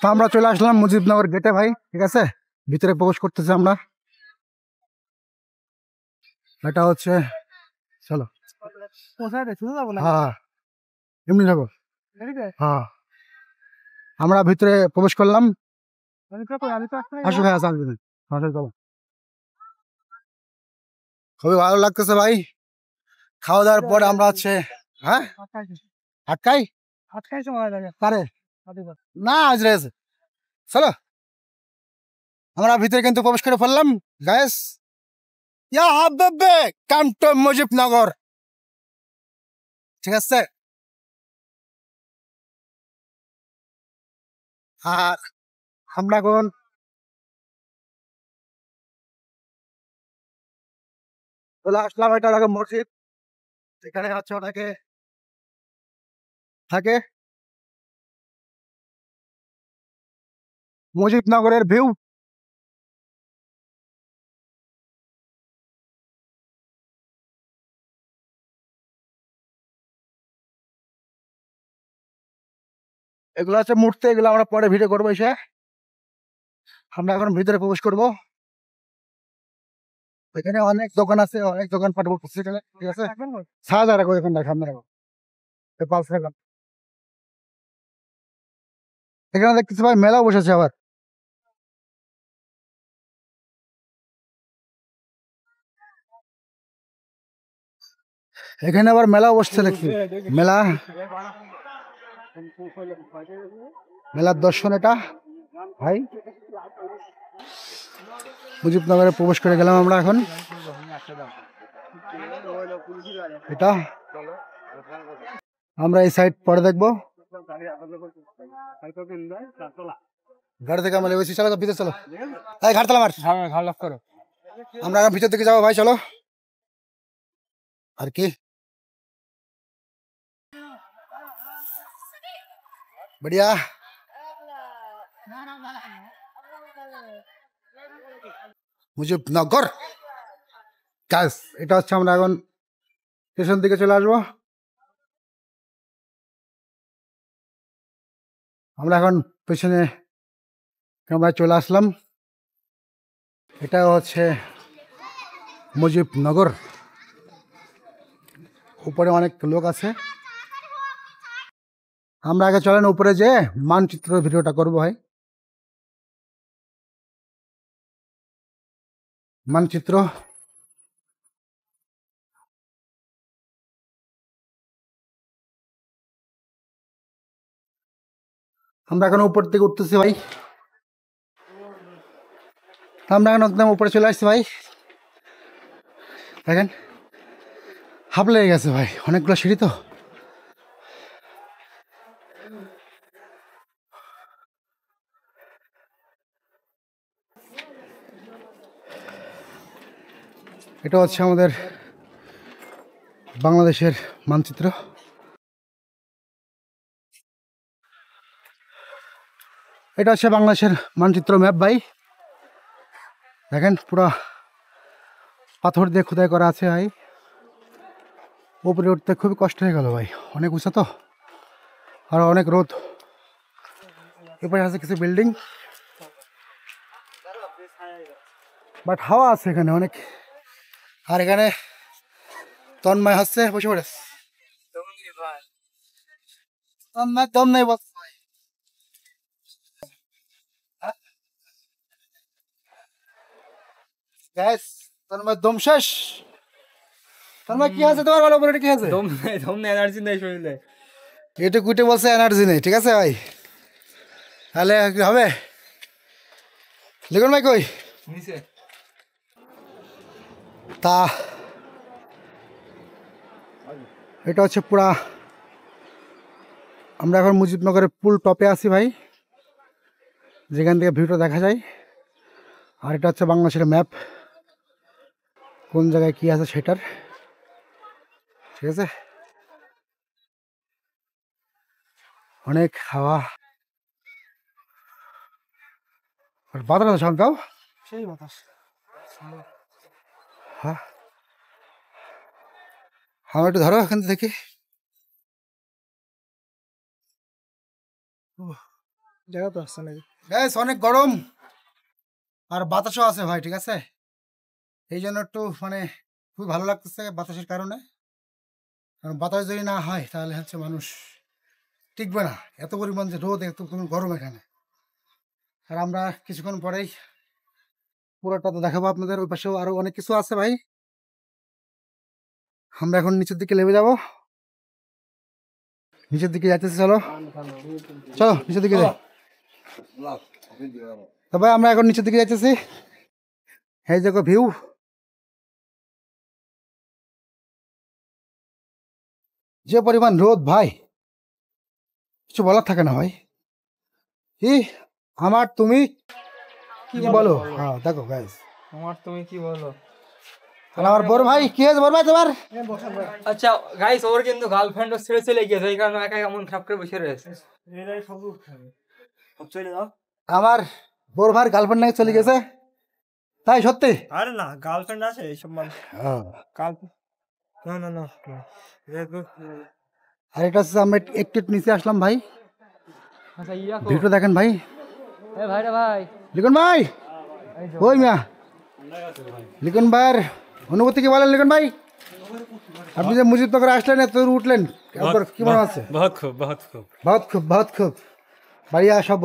তো আমরা চলে আসলাম মুজিবনগর গেটে ভাই ঠিক আছে ভিতরে প্রবেশ করতেছি আমরা এটা হচ্ছে চলো হ্যাঁ যাবো হ্যাঁ আমরা ভিতরে প্রবেশ করলাম হ্যাঁ, খুবই ভালো লাগতেছে ভাই খাওয়া দাওয়ার পর আমরা হচ্ছে হ্যাঁ আটকাই আটকাই তারে আদিবা না আজরেস চলো আমরা ভিতরে কিন্তু প্রবেশ করে পড়লাম গাইজ ইয়া হাবিব কন্ট মজিব নগর ঠিক আছে আর হামনা কোন তো लास्ट লাটাই লাগে মসজিদ এখানে আছে ওকে থাকে মুজিবনগরের ভিউ এগুলো আছে মূর্তি এগুলো আমরা পরে ভিডিও করবো এসে আমরা এখন ভিতরে প্রবেশ করবো এখানে অনেক দোকান আছে অনেক দোকান পাঠাবো ঠিক আছে আমরা এখানে দেখতেছি ভাই মেলা বসেছে আবার এখানে আবার মেলা বসছে নাকি মেলা মেলার দর্শন এটা ভাই মুজিবনগরে প্রবেশ করে গেলাম আমরা এখন এটা আমরা এই সাইড পরে দেখবো থেকে আমরা চলো চলো তাই ঘাট হ্যাঁ, হ্যাঁ, আমরা ভিতর থেকে যাবো ভাই চলো আর কি বড়িয়া মুজিবনগর গ্যাস এটা হচ্ছে আমরা এখন স্টেশন দিকে চলে আসবো আমরা এখন পেছনে ক্যামেরায় চলে আসলাম এটা হচ্ছে মুজিবনগর উপরে অনেক লোক আছে আমরা আগে চলেন উপরে যে মানচিত্র ভিডিওটা করব হয় মানচিত্র আমরা এখন উপর থেকে উঠতেছি ভাই আমরা এখন একদম উপরে চলে আসছি ভাই দেখেন হাফ লেগে গেছে ভাই অনেকগুলো সিঁড়ি তো এটা হচ্ছে আমাদের বাংলাদেশের মানচিত্র এটা হচ্ছে বাংলাদেশের মানচিত্র ম্যাপ বাই দেখেন পুরা পাথর দিয়ে খোদাই করা আছে ভাই উপরে উঠতে খুবই কষ্ট হয়ে গেল ভাই অনেক উঁচা তো আর অনেক রোদ এরপরে আছে কিছু বিল্ডিং বাট হাওয়া আছে এখানে অনেক আর এখানে তন্ময় হচ্ছে বসে পড়েছে দম গ্যাস দম শেষ কি তোমার কি আছে নেই এনার্জি নেই কুটে বলছে এনার্জি নেই ঠিক আছে ভাই তাহলে হবে লিখুন ভাই কই নিচে তা এটা হচ্ছে পুরা আমরা এখন মুজিবনগরের পুল টপে আছি ভাই যেখান থেকে ভিউটা দেখা যায় আর এটা হচ্ছে বাংলাদেশের ম্যাপ কোন জায়গায় কি আছে সেটার ঠিক আছে অনেক হাওয়া আর বাতাস সংখ্যাও সেই বাতাস হ্যাঁ একটু ধরো এখান থেকে জায়গা তো আসছে নাকি ব্যাস অনেক গরম আর বাতাসও আছে ভাই ঠিক আছে এই জন্য একটু মানে খুবই ভালো লাগতেছে বাতাসের কারণে কারণ বাতাস যদি না হয় তাহলে হচ্ছে মানুষ টিকবে না এত পরিমাণ যে রোদ এত গরম এখানে আর আমরা কিছুক্ষণ পরেই পুরোটা তো দেখাবো আপনাদের ওই পাশেও আরো অনেক কিছু আছে ভাই আমরা এখন নিচের দিকে নেমে যাবো নিচের দিকে যাইতেছি চলো চলো নিচের দিকে যাই তবে আমরা এখন নিচের দিকে যাইতেছি এই দেখো ভিউ যে পরিমাণ রোদ ভাই কিছু বলার থাকে না ভাই কি আমার তুমি কি বলো হ্যাঁ দেখো গাইস তোমার তুমি কি বলো আমার বড় ভাই কি হয়েছে বড় ভাই তোমার আচ্ছা গাইস ওর কিন্তু গার্লফ্রেন্ড ছেড়ে চলে গেছে এই কারণে একা এমন খাপ করে বসে রয়েছে চলে যাও আমার বড় ভাই গার্লফ্রেন্ড নাকি চলে গেছে তাই সত্যি আরে না গার্লফ্রেন্ড আছে এইসব মানুষ হ্যাঁ। না না না আর এটা হচ্ছে আমরা একটু নিচে আসলাম ভাই আচ্ছা ইয়া দেখেন ভাই এ ভাইরা ভাই লিখন ভাই ওই মিয়া লিখন ভাইয়ের অনুভূতি কি বলেন লিখন ভাই আপনি যে মুজিবনগরে আসলেন এত উঠলেন কি মনে আছে বহুত খুব বহুত খুব বহুত খুব বহুত খুব বাড়িয়া সব